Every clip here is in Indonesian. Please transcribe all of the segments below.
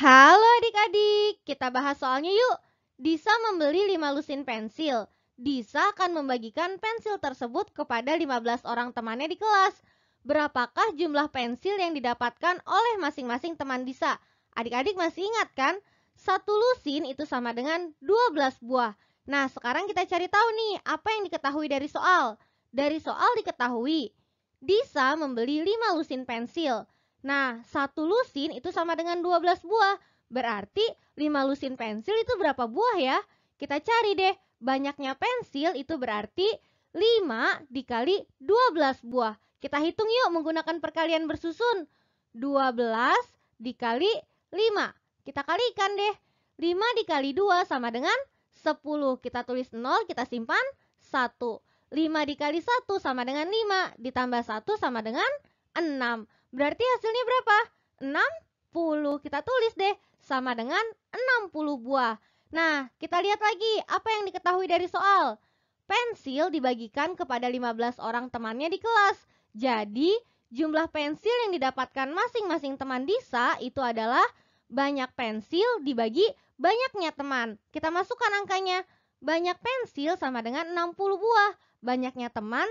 Halo adik-adik, kita bahas soalnya yuk. Disa membeli 5 lusin pensil. Disa akan membagikan pensil tersebut kepada 15 orang temannya di kelas. Berapakah jumlah pensil yang didapatkan oleh masing-masing teman Disa? Adik-adik masih ingat kan? Satu lusin itu sama dengan 12 buah. Nah, sekarang kita cari tahu nih apa yang diketahui dari soal. Dari soal diketahui, Disa membeli 5 lusin pensil. Nah, satu lusin itu sama dengan 12 buah. Berarti 5 lusin pensil itu berapa buah ya? Kita cari deh. Banyaknya pensil itu berarti 5 dikali 12 buah. Kita hitung yuk menggunakan perkalian bersusun. 12 dikali 5. Kita kalikan deh. 5 dikali 2 sama dengan 10. Kita tulis 0, kita simpan 1. 5 dikali 1 sama dengan 5. Ditambah 1 sama dengan 6. Berarti hasilnya berapa? 60. Kita tulis deh sama dengan 60 buah. Nah, kita lihat lagi apa yang diketahui dari soal. Pensil dibagikan kepada 15 orang temannya di kelas. Jadi, jumlah pensil yang didapatkan masing-masing teman Disa itu adalah banyak pensil dibagi banyaknya teman. Kita masukkan angkanya. Banyak pensil sama dengan 60 buah. Banyaknya teman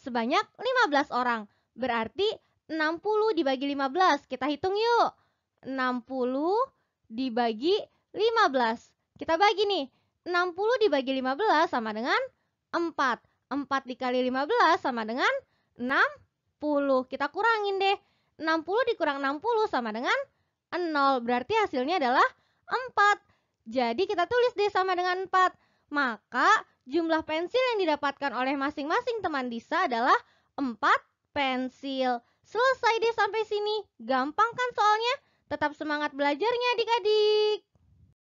sebanyak 15 orang. Berarti 60 dibagi 15. Kita hitung yuk. 60 dibagi 15. Kita bagi nih. 60 dibagi 15 sama dengan 4. 4 dikali 15 sama dengan 60. Kita kurangin deh. 60 dikurang 60 sama dengan 0. Berarti hasilnya adalah 4. Jadi kita tulis deh sama dengan 4. Maka jumlah pensil yang didapatkan oleh masing-masing teman Disa adalah 4 pensil. Selesai deh sampai sini. Gampang kan soalnya? Tetap semangat belajarnya adik-adik.